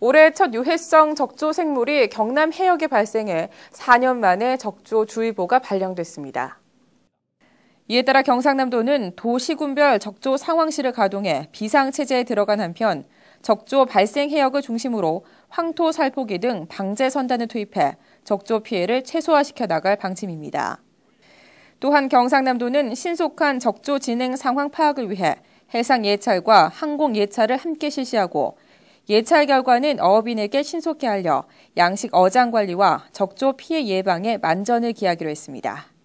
올해 첫 유해성 적조 생물이 경남 해역에 발생해 4년 만에 적조주의보가 발령됐습니다. 이에 따라 경상남도는 도시군별 적조 상황실을 가동해 비상체제에 들어간 한편 적조 발생 해역을 중심으로 황토 살포기 등 방제 선단을 투입해 적조 피해를 최소화시켜 나갈 방침입니다. 또한 경상남도는 신속한 적조 진행 상황 파악을 위해 해상 예찰과 항공 예찰을 함께 실시하고 예찰 결과는 어업인에게 신속히 알려 양식 어장 관리와 적조 피해 예방에 만전을 기하기로 했습니다.